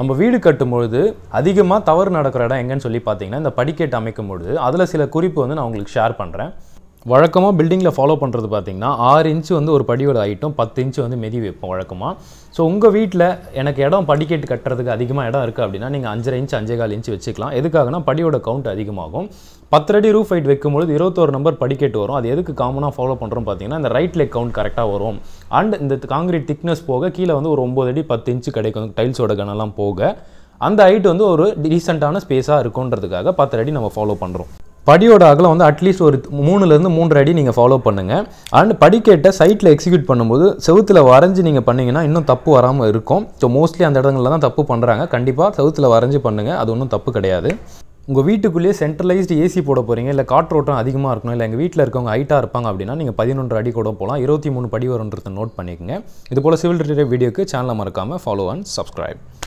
நம்ம வீடு கட்டும்பொழுது அதிகமாக தவறு நடக்கிற இடம் எங்கேன்னு சொல்லி பார்த்தீங்கன்னா இந்த படிக்கட்டு அமைக்கும் பொழுது அதில் சில குறிப்பு வந்து நான் உங்களுக்கு ஷேர் பண்ணுறேன் வழக்கமாக பில்டிங்கில் ஃபாலோ பண்ணுறது பார்த்திங்கன்னா ஆறு இன்ச்சு வந்து ஒரு படியோட ஐட்டம் பத்து இன்ச்சு வந்து மெதி வைப்போம் வழக்கமாக ஸோ உங்கள் வீட்டில் எனக்கு இடம் படிக்கட்டு கட்டுறதுக்கு அதிகமாக இடம் இருக்குது அப்படின்னா நீங்கள் அஞ்சரை இன்ச்சு அஞ்சே கால் இன்ச்சு வச்சுக்கலாம் எதுக்காகனா படியோட கவுண்ட் அதிகமாகும் பத்தடி ரூஃப் ஹைட் வைக்கும்பொழுது இருபத்தோரு நம்பர் படிக்கட்டு வரும் அது எதுக்கு காமனாக ஃபாலோ பண்ணுறோம் பார்த்தீங்கன்னா இந்த ரைட் லெக் கவுண்ட் கரெக்டாக வரும் அண்ட் இந்த காங்கிரீட் திக்னஸ் போக கீழே வந்து ஒரு ஒம்பது அடி பத்து இன்ச்சு கிடைக்கும் டைல்ஸோட கனெல்லாம் போக அந்த ஹைட் வந்து ஒரு டீசெண்டான ஸ்பேஸாக இருக்குன்றதுக்காக பத்தரடி நம்ம ஃபாலோ பண்ணுறோம் படியோட அகலம் வந்து அட்லீஸ்ட் ஒரு மூணுலேருந்து மூன்று அடி நீங்கள் ஃபாலோ பண்ணுங்கள் அண்ட் படிக்கேட்டை சைட்டில் எக்ஸிக்யூட் பண்ணும்போது செவுத்தில் வரைஞ்சி நீங்கள் பண்ணிங்கன்னா இன்னும் தப்பு வராமல் இருக்கும் ஸோ மோஸ்ட்லி அந்த இடங்களில் தான் தப்பு பண்ணுறாங்க கண்டிப்பாக செவுத்தில் வரைஞ்சி பண்ணுங்கள் அது ஒன்றும் தப்பு கிடையாது உங்கள் வீட்டுக்குள்ளேயே சென்ட்ரலைஸ்டு ஏசி போட போகிறீங்க இல்லை காற்றோட்டம் அதிகமாக இருக்கணும் இல்லை எங்கள் வீட்டில் இருக்கவங்க ஹைட்டாக இருப்பாங்க அப்படின்னா நீங்கள் பதினொன்று அடி கூட போகலாம் இருபத்தி மூணு படி வரும்ன்றதை நோட் பண்ணிக்கோங்க இது போல் சிவில் ரிலேட்டட் வீடியோக்கு சேனலை மறக்காமல் ஃபாலோ அண்ட் சப்ஸ்கிரைப்